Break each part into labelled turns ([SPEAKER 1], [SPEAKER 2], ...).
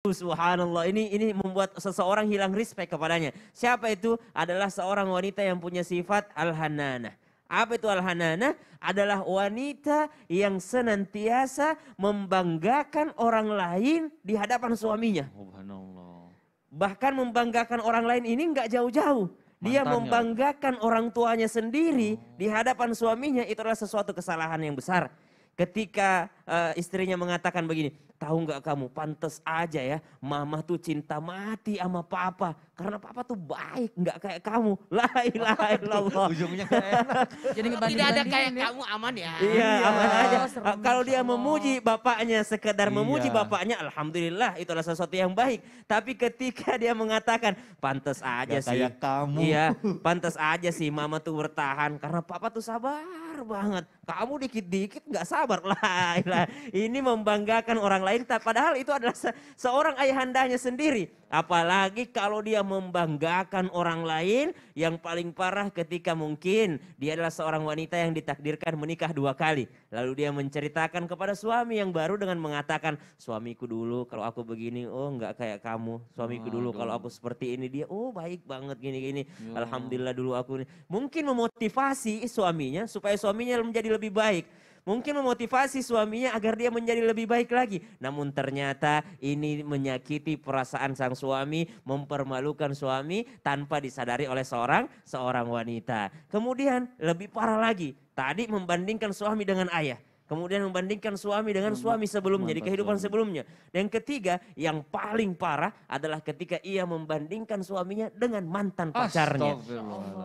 [SPEAKER 1] Subhanallah, ini ini membuat seseorang hilang respect kepadanya. Siapa itu? Adalah seorang wanita yang punya sifat al-hananah. Apa itu al-hananah? Adalah wanita yang senantiasa membanggakan orang lain di hadapan suaminya. Subhanallah. Bahkan membanggakan orang lain ini nggak jauh-jauh. Dia Mantanya. membanggakan orang tuanya sendiri di hadapan suaminya itu adalah sesuatu kesalahan yang besar. Ketika uh, istrinya mengatakan begini, tahu nggak kamu, pantas aja ya, mama tuh cinta mati sama papa, karena papa tuh baik, nggak kayak kamu. La ilaha loh. Ujungnya Jadi tidak ada kayak ya. kamu aman ya. Iya, iya aman aja. Oh, Kalau dia memuji bapaknya, sekedar iya. memuji bapaknya, alhamdulillah itulah sesuatu yang baik. Tapi ketika dia mengatakan, pantas aja gak sih. kayak kamu. Iya, pantas aja sih mama tuh bertahan, karena papa tuh sabar banget. Kamu dikit-dikit nggak -dikit sabar. lah, ini membanggakan orang lain padahal itu adalah se seorang ayahandanya sendiri apalagi kalau dia membanggakan orang lain yang paling parah ketika mungkin dia adalah seorang wanita yang ditakdirkan menikah dua kali lalu dia menceritakan kepada suami yang baru dengan mengatakan suamiku dulu kalau aku begini oh nggak kayak kamu suamiku oh, dulu kalau aku seperti ini dia oh baik banget gini gini ya. alhamdulillah dulu aku ini mungkin memotivasi suaminya supaya suaminya menjadi lebih baik Mungkin memotivasi suaminya agar dia menjadi lebih baik lagi. Namun ternyata ini menyakiti perasaan sang suami, mempermalukan suami tanpa disadari oleh seorang seorang wanita. Kemudian lebih parah lagi, tadi membandingkan suami dengan ayah. Kemudian membandingkan suami dengan suami sebelumnya, di kehidupan sebelumnya. Dan ketiga, yang paling parah adalah ketika ia membandingkan suaminya dengan mantan pacarnya.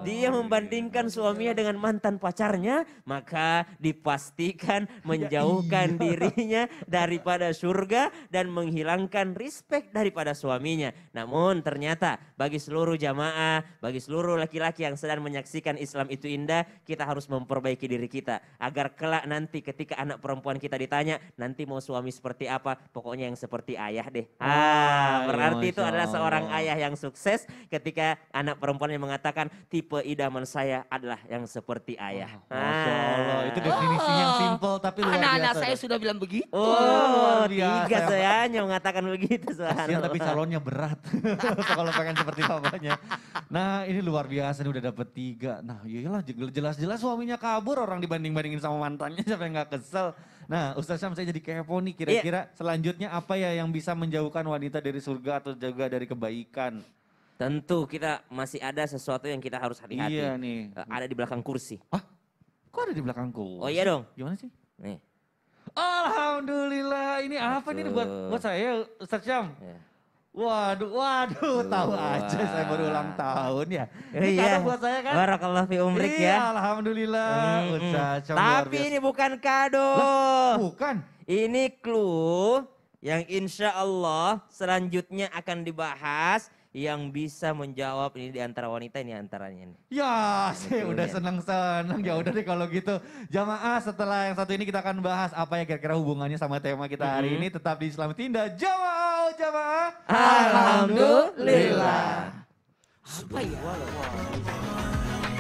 [SPEAKER 1] Dia membandingkan suaminya dengan mantan pacarnya, maka dipastikan ya menjauhkan iya. dirinya daripada surga dan menghilangkan respect daripada suaminya. Namun ternyata bagi seluruh jamaah, bagi seluruh laki-laki yang sedang menyaksikan Islam itu indah, kita harus memperbaiki diri kita agar kelak nanti ketika ketika anak perempuan kita ditanya nanti mau suami seperti apa, pokoknya yang seperti ayah deh. Ah, berarti itu adalah seorang ayah yang sukses ketika anak perempuan yang mengatakan tipe idaman saya adalah yang seperti ayah. Oh Allah, itu definisinya oh. yang simple tapi luar biasa. Anak-anak saya sudah bilang begitu. Oh, tiga saya hanya mengatakan begitu soalnya. tapi calonnya berat. Kalau pengen seperti bapaknya. Nah ini luar biasa ini udah dapet tiga. Nah iyalah jelas-jelas suaminya kabur orang dibanding-bandingin sama mantannya siapa yang gak kesel kesel. Nah, Ustaz Syam saya jadi kepo nih iya. kira-kira yeah. selanjutnya apa ya yang bisa menjauhkan wanita dari surga atau juga dari kebaikan? Tentu kita masih ada sesuatu yang kita harus hati-hati. Iya nih. Eh, ada di belakang kursi. Ah, kok ada di belakang kursi? Oh iya dong. Gimana sih? Nih. Alhamdulillah, ini apa Betul. nih buat buat saya Ustaz Syam? Yeah. Waduh, waduh, tahu aja saya baru ulang tahun ya. Ini iya. kado buat saya kan? Barakallah fi umrik iya, ya. alhamdulillah. Mm Tapi ini bukan kado. Lah, bukan. Ini clue yang insya Allah selanjutnya akan dibahas yang bisa menjawab ini di antara wanita ini antaranya. ini. Ya, nah, saya Betul, udah seneng-seneng. Ya udah deh kalau gitu. Jamaah setelah yang satu ini kita akan bahas apa ya kira-kira hubungannya sama tema kita hari mm -hmm. ini tetap di Islam Tinda. Jamaah jamaah? Alhamdulillah. Apa ya?